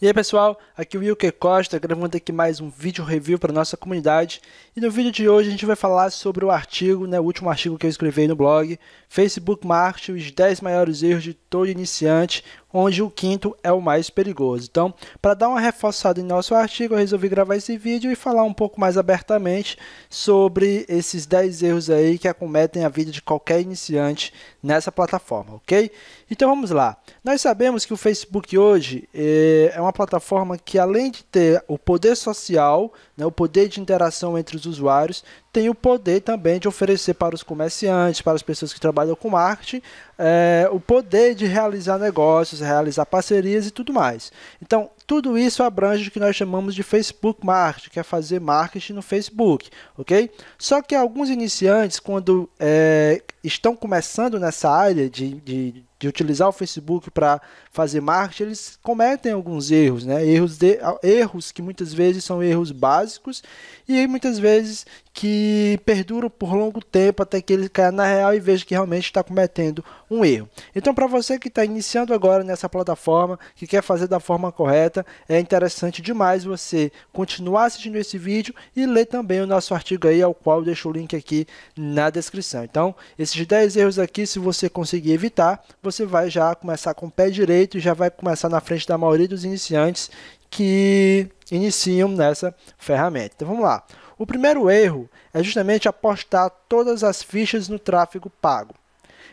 E aí pessoal, aqui é o Wilker Costa gravando aqui mais um vídeo review para nossa comunidade e no vídeo de hoje a gente vai falar sobre o artigo, né, o último artigo que eu escrevi no blog, Facebook Marketing, os 10 maiores erros de todo iniciante, onde o quinto é o mais perigoso. Então, para dar uma reforçada em nosso artigo, eu resolvi gravar esse vídeo e falar um pouco mais abertamente sobre esses 10 erros aí que acometem a vida de qualquer iniciante nessa plataforma, ok? Então vamos lá. Nós sabemos que o Facebook hoje eh, é uma plataforma que além de ter o poder social, né, o poder de interação entre os usuários, tem o poder também de oferecer para os comerciantes, para as pessoas que trabalham com marketing, é, o poder de realizar negócios, realizar parcerias e tudo mais. Então, tudo isso abrange o que nós chamamos de Facebook Marketing, que é fazer marketing no Facebook, ok? Só que alguns iniciantes, quando é, estão começando nessa área de, de, de utilizar o Facebook para fazer marketing, eles cometem alguns erros, né? Erros, de, erros que muitas vezes são erros básicos e muitas vezes que perdura por longo tempo até que ele caia na real e veja que realmente está cometendo um erro. Então, para você que está iniciando agora nessa plataforma, que quer fazer da forma correta, é interessante demais você continuar assistindo esse vídeo e ler também o nosso artigo aí, ao qual deixo o link aqui na descrição. Então, esses 10 erros aqui, se você conseguir evitar, você vai já começar com o pé direito e já vai começar na frente da maioria dos iniciantes que iniciam nessa ferramenta. Então, vamos lá. O primeiro erro é justamente apostar todas as fichas no tráfego pago.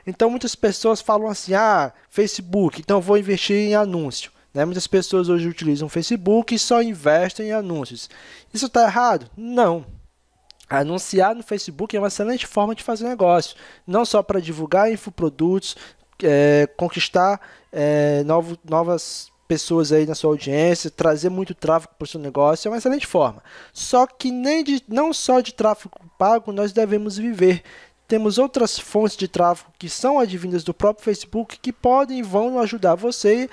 Então muitas pessoas falam assim: ah, Facebook, então vou investir em anúncio. Né? Muitas pessoas hoje utilizam Facebook e só investem em anúncios. Isso está errado? Não. Anunciar no Facebook é uma excelente forma de fazer negócio, não só para divulgar infoprodutos, é, conquistar é, novo, novas pessoas aí na sua audiência, trazer muito tráfego para o seu negócio é uma excelente forma. Só que nem de, não só de tráfego pago nós devemos viver. Temos outras fontes de tráfego que são advindas do próprio Facebook que podem e vão ajudar você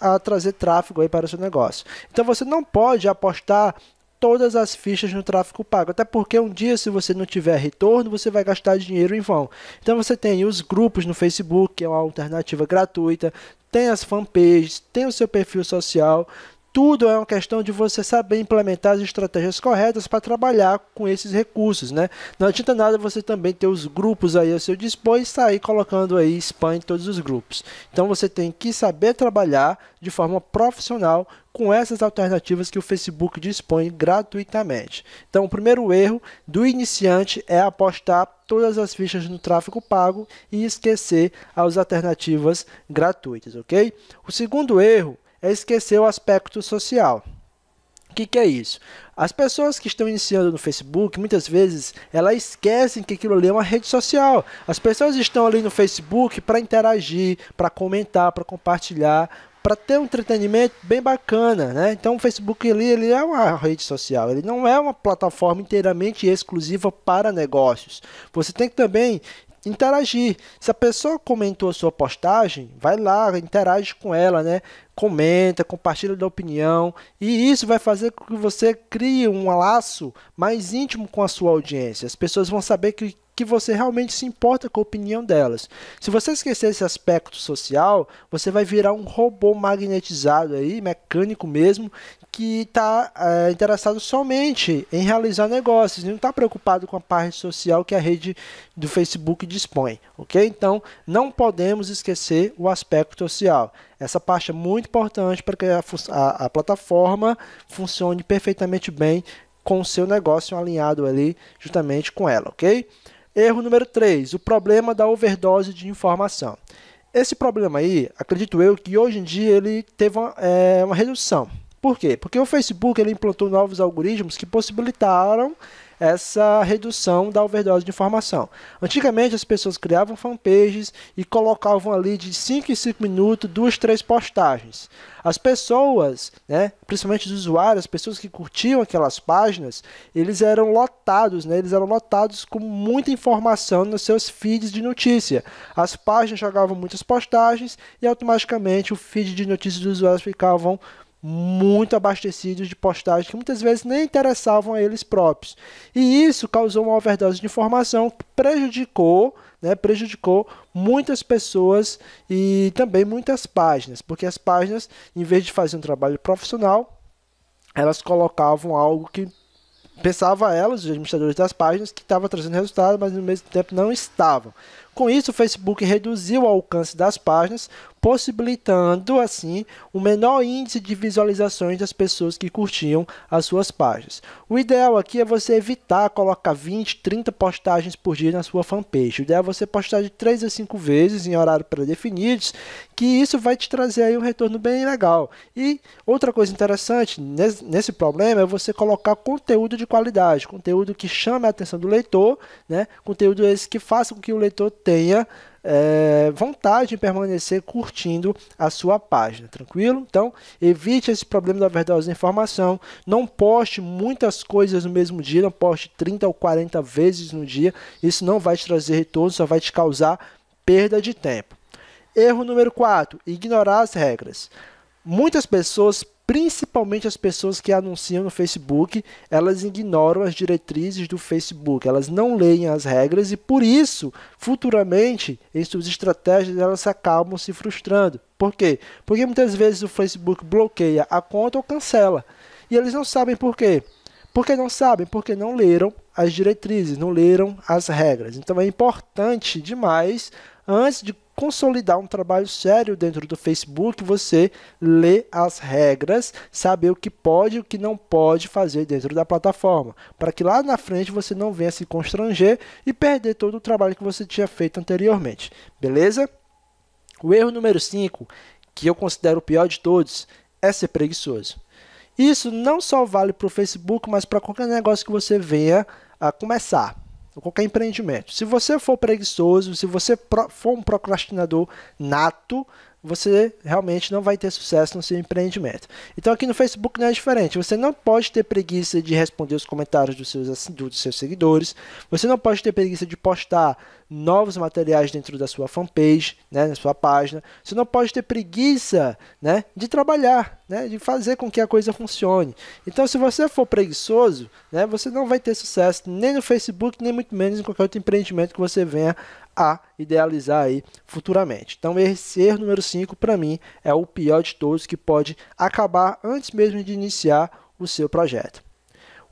a trazer tráfego aí para o seu negócio. Então você não pode apostar todas as fichas no tráfego pago. Até porque um dia, se você não tiver retorno, você vai gastar dinheiro em vão. Então você tem os grupos no Facebook, que é uma alternativa gratuita, tem as fanpages, tem o seu perfil social, tudo é uma questão de você saber implementar as estratégias corretas para trabalhar com esses recursos, né? Não adianta nada você também ter os grupos aí a seu dispor e sair colocando aí spam em todos os grupos. Então você tem que saber trabalhar de forma profissional com essas alternativas que o Facebook dispõe gratuitamente. Então, o primeiro erro do iniciante é apostar todas as fichas no tráfego pago e esquecer as alternativas gratuitas, ok? O segundo erro é esquecer o aspecto social. O que, que, é isso? As pessoas que estão iniciando no Facebook, muitas vezes, elas esquecem que aquilo ali é uma rede social. As pessoas estão ali no Facebook para interagir, para comentar, para compartilhar, para ter um entretenimento bem bacana, né? Então o Facebook ali ele é uma rede social, ele não é uma plataforma inteiramente exclusiva para negócios. Você tem que também interagir. Se a pessoa comentou a sua postagem, vai lá, interage com ela, né? Comenta, compartilha da opinião, e isso vai fazer com que você crie um laço mais íntimo com a sua audiência. As pessoas vão saber que que você realmente se importa com a opinião delas. Se você esquecer esse aspecto social, você vai virar um robô magnetizado aí, mecânico mesmo, que está é, eh, interessado somente em realizar negócios, não está preocupado com a parte social que a rede do Facebook dispõe, ok? Então, não podemos esquecer o aspecto social. Essa parte é muito importante para que a, a, a plataforma funcione perfeitamente bem com o seu negócio alinhado ali justamente com ela, ok? Erro número 3, o problema da overdose de informação. Esse problema aí, acredito eu, que hoje em dia ele teve uma, é, uma redução. Por quê? Porque o Facebook ele implantou novos algoritmos que possibilitaram essa redução da overdose de informação. Antigamente as pessoas criavam fanpages e colocavam ali de 5 em 5 minutos, duas, três postagens. As pessoas, né, principalmente os usuários, as pessoas que curtiam aquelas páginas, eles eram lotados, né, eles eram lotados com muita informação nos seus feeds de notícia. As páginas jogavam muitas postagens e automaticamente o feed de notícias dos usuários ficavam muito abastecidos de postagens que muitas vezes nem interessavam a eles próprios. E isso causou uma overdose de informação que prejudicou, né, prejudicou muitas pessoas e também muitas páginas, porque as páginas, em vez de fazer um trabalho profissional, elas colocavam algo que pensava elas, os administradores das páginas, que estava trazendo resultado, mas no mesmo tempo não estavam. Com isso, o Facebook reduziu o alcance das páginas, possibilitando assim o um menor índice de visualizações das pessoas que curtiam as suas páginas. O ideal aqui é você evitar colocar 20, 30 postagens por dia na sua fanpage. O ideal é você postar de 3 a 5 vezes em horário pré-definidos, que isso vai te trazer aí um retorno bem legal. E outra coisa interessante nesse problema é você colocar conteúdo de qualidade, conteúdo que chame a atenção do leitor, né? Conteúdo esse que faça com que o leitor tenha é, vontade em permanecer curtindo a sua página, tranquilo? Então, evite esse problema da overdose informação. Não poste muitas coisas no mesmo dia, não poste 30 ou 40 vezes no dia. Isso não vai te trazer retorno, só vai te causar perda de tempo. Erro número 4: ignorar as regras. Muitas pessoas principalmente as pessoas que anunciam no Facebook, elas ignoram as diretrizes do Facebook, elas não leem as regras e por isso, futuramente, em suas estratégias, elas acabam se frustrando. Por quê? Porque muitas vezes o Facebook bloqueia a conta ou cancela. E eles não sabem por quê. Porque não sabem, porque não leram as diretrizes, não leram as regras. Então é importante demais, antes de consolidar um trabalho sério dentro do Facebook, você lê as regras, saber o que pode e o que não pode fazer dentro da plataforma, para que lá na frente você não venha se constranger e perder todo o trabalho que você tinha feito anteriormente. Beleza? O erro número 5, que eu considero o pior de todos, é ser preguiçoso. Isso não só vale para o Facebook, mas para qualquer negócio que você venha a começar qualquer empreendimento. Se você for preguiçoso, se você for um procrastinador nato, você realmente não vai ter sucesso no seu empreendimento. Então aqui no Facebook não é diferente. Você não pode ter preguiça de responder os comentários dos seus, dos seus seguidores. Você não pode ter preguiça de postar novos materiais dentro da sua fanpage, né, na sua página. Você não pode ter preguiça né, de trabalhar né, de fazer com que a coisa funcione. Então, se você for preguiçoso, né, você não vai ter sucesso nem no Facebook, nem muito menos em qualquer outro empreendimento que você venha a idealizar aí futuramente. Então, esse erro número 5, para mim, é o pior de todos que pode acabar antes mesmo de iniciar o seu projeto.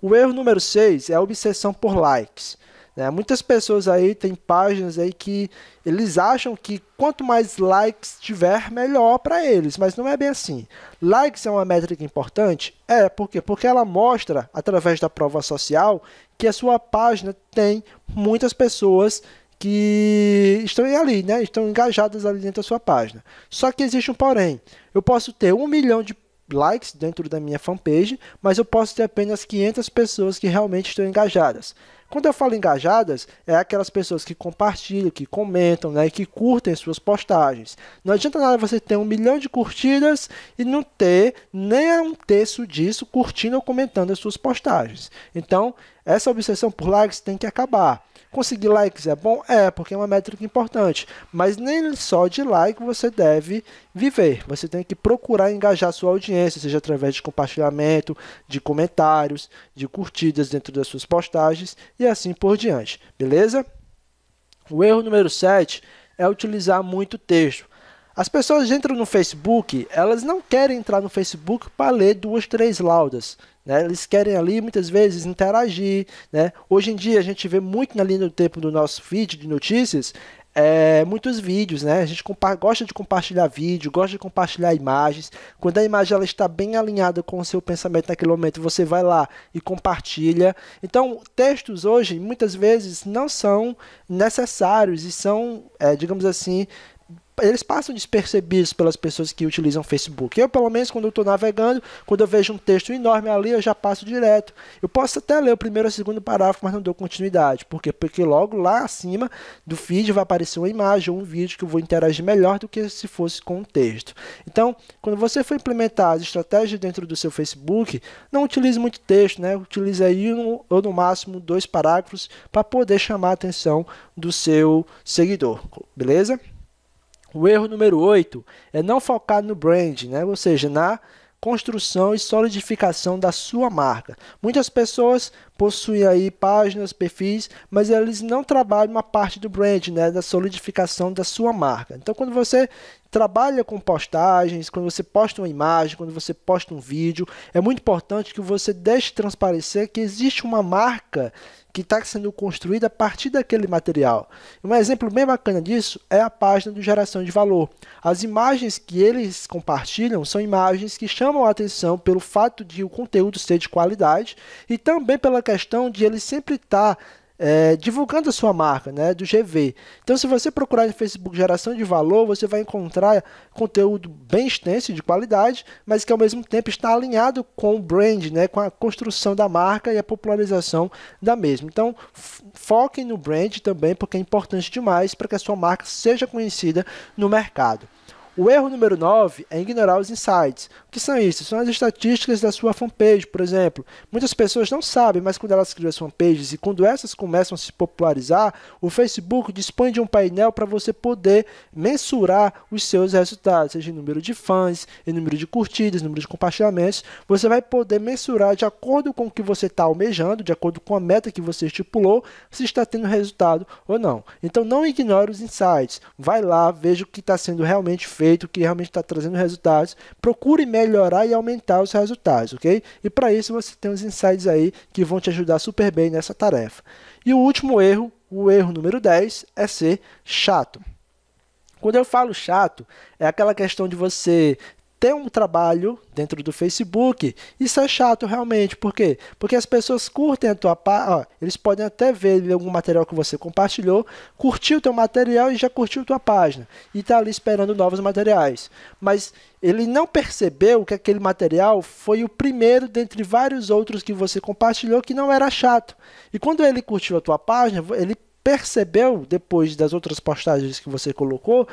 O erro número 6 é a obsessão por likes. Né? Muitas pessoas aí têm páginas aí que eles acham que quanto mais likes tiver, melhor para eles, mas não é bem assim. Likes é uma métrica importante? É, por quê? Porque ela mostra, através da prova social, que a sua página tem muitas pessoas que estão ali, né? Estão engajadas ali dentro da sua página. Só que existe um porém. Eu posso ter um milhão de likes dentro da minha fanpage, mas eu posso ter apenas 500 pessoas que realmente estão engajadas. Quando eu falo engajadas, é aquelas pessoas que compartilham, que comentam, né, que curtem suas postagens. Não adianta nada você ter um milhão de curtidas e não ter nem um terço disso curtindo ou comentando as suas postagens. Então, essa obsessão por likes tem que acabar. Conseguir likes é bom? É, porque é uma métrica importante. Mas nem só de like você deve viver. Você tem que procurar engajar sua audiência, seja através de compartilhamento, de comentários, de curtidas dentro das suas postagens e assim por diante, beleza? O erro número 7 é utilizar muito texto. As pessoas entram no Facebook, elas não querem entrar no Facebook para ler duas, três laudas. Né? Eles querem ali muitas vezes interagir. Né? Hoje em dia a gente vê muito na linha do tempo do nosso feed de notícias é, muitos vídeos, né? A gente gosta de compartilhar vídeo, gosta de compartilhar imagens. Quando a imagem ela está bem alinhada com o seu pensamento naquele momento, você vai lá e compartilha. Então, textos hoje muitas vezes não são necessários e são, é, digamos assim, eles passam despercebidos pelas pessoas que utilizam Facebook. Eu, pelo menos, quando eu estou navegando, quando eu vejo um texto enorme ali, eu já passo direto. Eu posso até ler o primeiro ou segundo parágrafo, mas não dou continuidade. Por quê? Porque logo lá acima do feed vai aparecer uma imagem ou um vídeo que eu vou interagir melhor do que se fosse com um texto. Então, quando você for implementar as estratégias dentro do seu Facebook, não utilize muito texto, né? Utilize aí um, ou no máximo dois parágrafos para poder chamar a atenção do seu seguidor, beleza? O erro número 8 é não focar no brand, né? ou seja, na construção e solidificação da sua marca. Muitas pessoas possuem aí páginas, perfis, mas eles não trabalham a parte do brand, né, da solidificação da sua marca. Então, quando você trabalha com postagens, quando você posta uma imagem, quando você posta um vídeo, é muito importante que você deixe transparecer que existe uma marca que está sendo construída a partir daquele material. Um exemplo bem bacana disso é a página do Geração de Valor. As imagens que eles compartilham são imagens que chamam a atenção pelo fato de o conteúdo ser de qualidade e também pela questão de ele sempre estar tá é, divulgando a sua marca, né, do GV. Então, se você procurar no Facebook geração de valor, você vai encontrar conteúdo bem extenso de qualidade, mas que ao mesmo tempo está alinhado com o brand, né, com a construção da marca e a popularização da mesma. Então, foquem no brand também, porque é importante demais para que a sua marca seja conhecida no mercado. O erro número 9 é ignorar os insights. O que são isso? São as estatísticas da sua fanpage, por exemplo. Muitas pessoas não sabem, mas quando elas criam as fanpages e quando essas começam a se popularizar, o Facebook dispõe de um painel para você poder mensurar os seus resultados, seja em número de fãs, em número de curtidas, número de compartilhamentos. Você vai poder mensurar de acordo com o que você está almejando, de acordo com a meta que você estipulou, se está tendo resultado ou não. Então não ignore os insights. Vai lá, veja o que está sendo realmente feito feito, que realmente está trazendo resultados, procure melhorar e aumentar os resultados, ok? E para isso você tem os insights aí que vão te ajudar super bem nessa tarefa. E o último erro, o erro número 10, é ser chato. Quando eu falo chato, é aquela questão de você ter um trabalho dentro do Facebook, isso é chato realmente. Por quê? Porque as pessoas curtem a tua página, eles podem até ver algum material que você compartilhou, curtiu o teu material e já curtiu a tua página. E está ali esperando novos materiais. Mas ele não percebeu que aquele material foi o primeiro dentre vários outros que você compartilhou que não era chato. E quando ele curtiu a tua página, ele percebeu depois das outras postagens que você colocou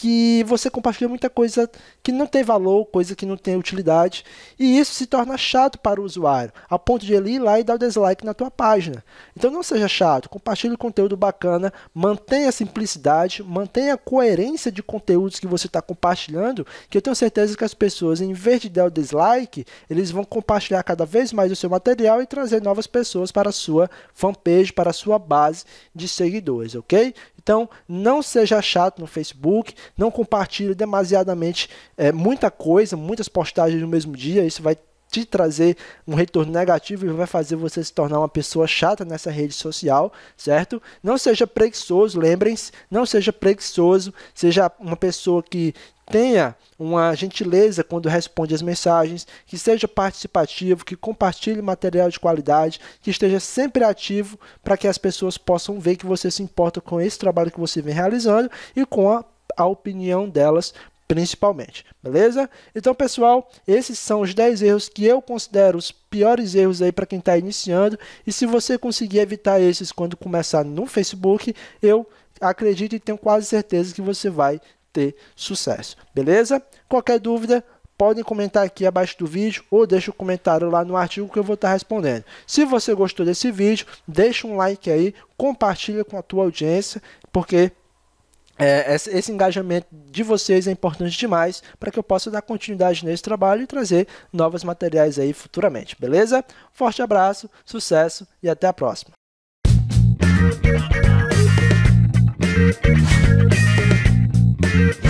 que você compartilha muita coisa que não tem valor, coisa que não tem utilidade, e isso se torna chato para o usuário, a ponto de ele ir lá e dar o dislike na tua página. Então não seja chato, compartilhe conteúdo bacana, mantenha a simplicidade, mantenha a coerência de conteúdos que você está compartilhando, que eu tenho certeza que as pessoas, em vez de dar o dislike, eles vão compartilhar cada vez mais o seu material e trazer novas pessoas para a sua fanpage, para a sua base de seguidores, ok? Então, não seja chato no Facebook, não compartilhe demasiadamente é, muita coisa, muitas postagens no mesmo dia, isso vai te trazer um retorno negativo e vai fazer você se tornar uma pessoa chata nessa rede social, certo? Não seja preguiçoso, lembrem-se, não seja preguiçoso, seja uma pessoa que tenha uma gentileza quando responde as mensagens, que seja participativo, que compartilhe material de qualidade, que esteja sempre ativo para que as pessoas possam ver que você se importa com esse trabalho que você vem realizando e com a a opinião delas principalmente, beleza? Então, pessoal, esses são os 10 erros que eu considero os piores erros aí para quem está iniciando. E se você conseguir evitar esses quando começar no Facebook, eu acredito e tenho quase certeza que você vai ter sucesso, beleza? Qualquer dúvida, podem comentar aqui abaixo do vídeo ou deixa o um comentário lá no artigo que eu vou estar tá respondendo. Se você gostou desse vídeo, deixa um like aí, compartilha com a tua audiência, porque é, esse engajamento de vocês é importante demais para que eu possa dar continuidade nesse trabalho e trazer novos materiais aí futuramente, beleza? Forte abraço, sucesso e até a próxima! Thank you.